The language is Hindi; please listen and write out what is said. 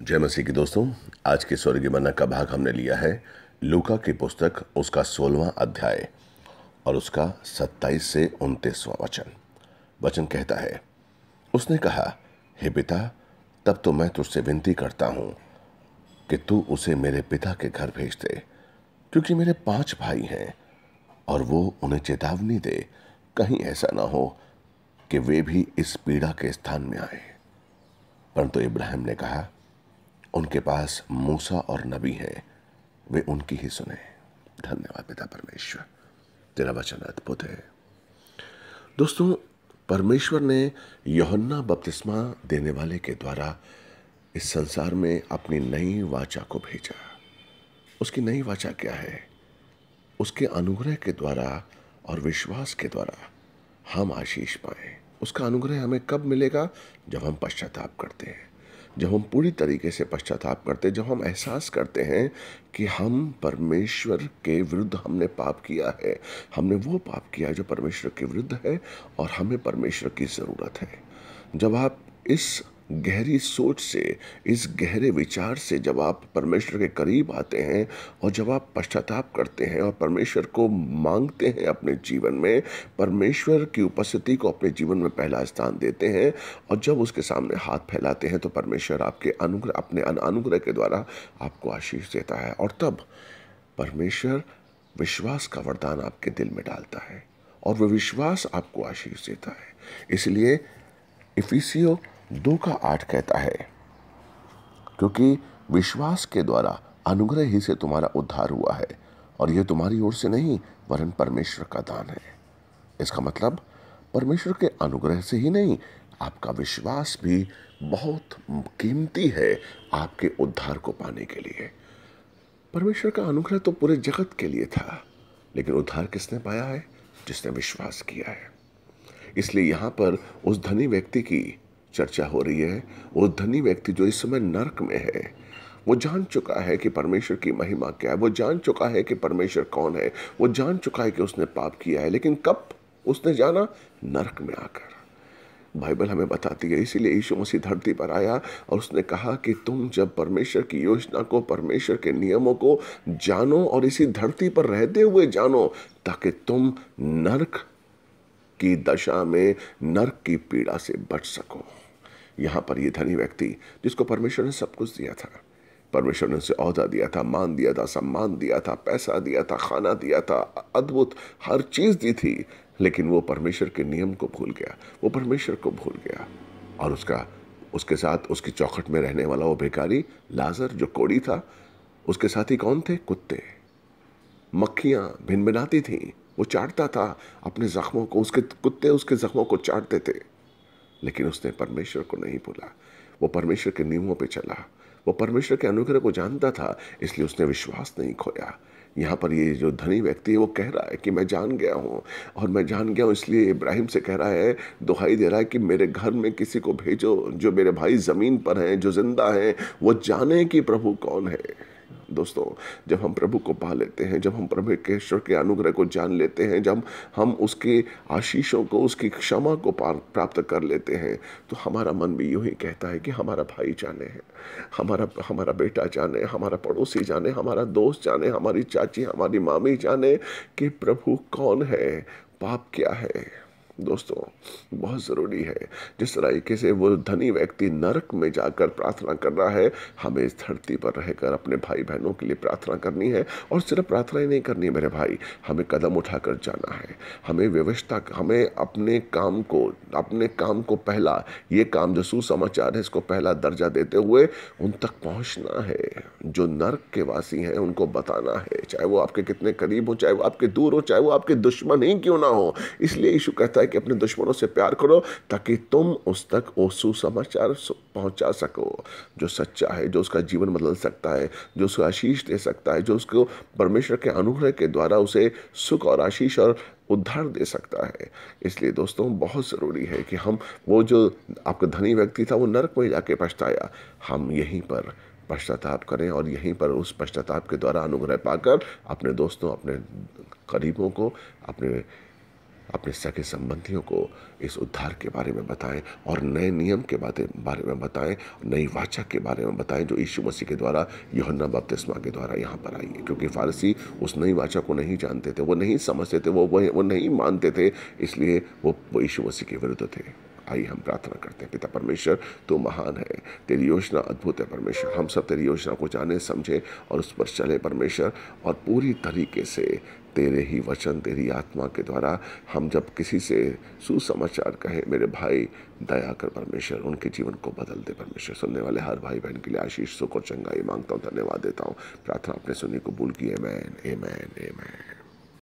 जय मसीह के दोस्तों आज के स्वर्गीय मन्ना का भाग हमने लिया है लूका की पुस्तक उसका सोलवा अध्याय और उसका सत्ताईस से उनतीसवां वचन वचन कहता है उसने कहा हे पिता तब तो मैं तुझसे विनती करता हूँ कि तू उसे मेरे पिता के घर भेज दे क्योंकि मेरे पांच भाई हैं और वो उन्हें चेतावनी दे कहीं ऐसा ना हो कि वे भी इस पीड़ा के स्थान में आए परंतु इब्राहिम ने कहा उनके पास मूसा और नबी हैं वे उनकी ही सुने धन्यवाद पिता परमेश्वर तेरा वचन अद्भुत है दोस्तों परमेश्वर ने योहन्ना बपतिस्मा देने वाले के द्वारा इस संसार में अपनी नई वाचा को भेजा उसकी नई वाचा क्या है उसके अनुग्रह के द्वारा और विश्वास के द्वारा हम आशीष पाएं उसका अनुग्रह हमें कब मिलेगा जब हम पश्चाताप करते हैं जब हम पूरी तरीके से पश्चाताप करते जब हम एहसास करते हैं कि हम परमेश्वर के विरुद्ध हमने पाप किया है हमने वो पाप किया जो परमेश्वर के विरुद्ध है और हमें परमेश्वर की ज़रूरत है जब आप इस गहरी सोच से इस गहरे विचार से जब आप परमेश्वर के करीब आते हैं और जब आप पश्चाताप करते हैं और परमेश्वर को मांगते हैं अपने जीवन में परमेश्वर की उपस्थिति को अपने जीवन में पहला स्थान देते हैं और जब उसके सामने हाथ फैलाते हैं तो परमेश्वर आपके अनुग्रह अपने अनुग्रह के द्वारा आपको आशीष देता है और तब परमेश्वर विश्वास का वरदान आपके दिल में डालता है और वह विश्वास आपको आशीष देता है इसलिए इफिसियो दो का आठ कहता है क्योंकि विश्वास के द्वारा अनुग्रह ही से तुम्हारा उद्धार हुआ है और यह तुम्हारी ओर से नहीं वरन परमेश्वर का दान है इसका मतलब परमेश्वर के अनुग्रह से ही नहीं आपका विश्वास भी बहुत कीमती है आपके उद्धार को पाने के लिए परमेश्वर का अनुग्रह तो पूरे जगत के लिए था लेकिन उद्धार किसने पाया है जिसने विश्वास किया है इसलिए यहां पर उस धनी व्यक्ति की चर्चा हो रही है वो धनी व्यक्ति जो इस समय नरक में है वो जान चुका है कि परमेश्वर की महिमा क्या है वो जान चुका है कि परमेश्वर कौन है वो जान चुका है कि उसने पाप किया है लेकिन कब उसने जाना नरक में आकर बाइबल हमें बताती है इसीलिए यीशु मसीह धरती पर आया और उसने कहा कि तुम जब परमेश्वर की योजना को परमेश्वर के नियमों को जानो और इसी धरती पर रहते हुए जानो ताकि तुम नरक की दशा में नरक की पीड़ा से बच सको यहाँ पर ये धनी व्यक्ति जिसको परमेश्वर ने सब कुछ दिया था परमेश्वर ने उसे अहदा दिया था मान दिया था सम्मान दिया था पैसा दिया था खाना दिया था अद्भुत हर चीज़ दी थी लेकिन वो परमेश्वर के नियम को भूल गया वो परमेश्वर को भूल गया और उसका उसके साथ उसकी चौखट में रहने वाला वो भिकारी लाजर जो कोड़ी था उसके साथ ही कौन थे कुत्ते मक्खियाँ भिनभिनाती थीं वो चाटता था अपने ज़ख्मों को उसके कुत्ते उसके ज़ख्मों को चाटते थे लेकिन उसने परमेश्वर को नहीं भूला वो परमेश्वर के नियमों पर चला वो परमेश्वर के अनुग्रह को जानता था इसलिए उसने विश्वास नहीं खोया यहाँ पर ये जो धनी व्यक्ति है वो कह रहा है कि मैं जान गया हूँ और मैं जान गया हूँ इसलिए इब्राहिम से कह रहा है दुहाई दे रहा है कि मेरे घर में किसी को भेजो जो मेरे भाई ज़मीन पर हैं जो जिंदा हैं वो जाने कि प्रभु कौन है दोस्तों जब हम प्रभु को पा लेते हैं जब हम प्रभु के ईश्वर के अनुग्रह को जान लेते हैं जब हम उसके आशीषों को उसकी क्षमा को प्राप्त कर लेते हैं तो हमारा मन भी यूँ ही कहता है कि हमारा भाई जाने है हमारा हमारा बेटा जाने हमारा पड़ोसी जाने हमारा दोस्त जाने हमारी चाची हमारी मामी जाने कि प्रभु कौन है पाप क्या है दोस्तों बहुत ज़रूरी है जिस तरीके से वो धनी व्यक्ति नरक में जाकर प्रार्थना कर रहा है हमें इस धरती पर रहकर अपने भाई बहनों के लिए प्रार्थना करनी है और सिर्फ प्रार्थना ही नहीं करनी है मेरे भाई हमें कदम उठाकर जाना है हमें व्यवस्था हमें अपने काम को अपने काम को पहला ये काम जो सुसमाचार है इसको पहला दर्जा देते हुए उन तक पहुँचना है जो नर्क के वासी हैं उनको बताना है चाहे वो आपके कितने करीब हो चाहे वो आपके दूर हो चाहे वो आपके दुश्मन ही क्यों ना हो इसलिए यीशु कहता है है कि अपने दुश्मनों से प्यार करो ताकि तुम उस तक वो सुसमाचार पहुंचा सको जो सच्चा है जो उसका जीवन बदल सकता है जो उसको आशीष दे सकता है जो उसको परमेश्वर के अनुग्रह के द्वारा उसे सुख और आशीष और उद्धार दे सकता है इसलिए दोस्तों बहुत ज़रूरी है कि हम वो जो आपका धनी व्यक्ति था वो नरक में जाके पछताया हम यहीं पर पश्चाताप करें और यहीं पर उस पश्चाताप के द्वारा अनुग्रह पाकर अपने दोस्तों अपने करीबों को अपने अपने सके संबंधियों को इस उद्धार के बारे में बताएं और नए नियम के बारे में बताएं नई वाचा के बारे में बताएं जो यीशु मसीह के द्वारा योहन्ना बपतिस्मा के द्वारा यहाँ पर आई है क्योंकि फारसी उस नई वाचा को नहीं जानते थे वो नहीं समझते थे वो वो नहीं मानते थे इसलिए वो वो यीशु मसीह के विरुद्ध थे आइए हम प्रार्थना करते हैं पिता परमेश्वर तो महान है तेरी योजना अद्भुत है परमेश्वर हम सब तेरी योजना को जाने समझें और उस पर चले परमेश्वर और पूरी तरीके से तेरे ही वचन तेरी आत्मा के द्वारा हम जब किसी से सुसमाचार कहें मेरे भाई दया कर परमेश्वर उनके जीवन को बदल दे परमेश्वर सुनने वाले हर भाई बहन के लिए आशीष सुख और चंगाई मांगता हूँ धन्यवाद देता हूँ प्रार्थना अपने सुनने को भूल की a man a man a man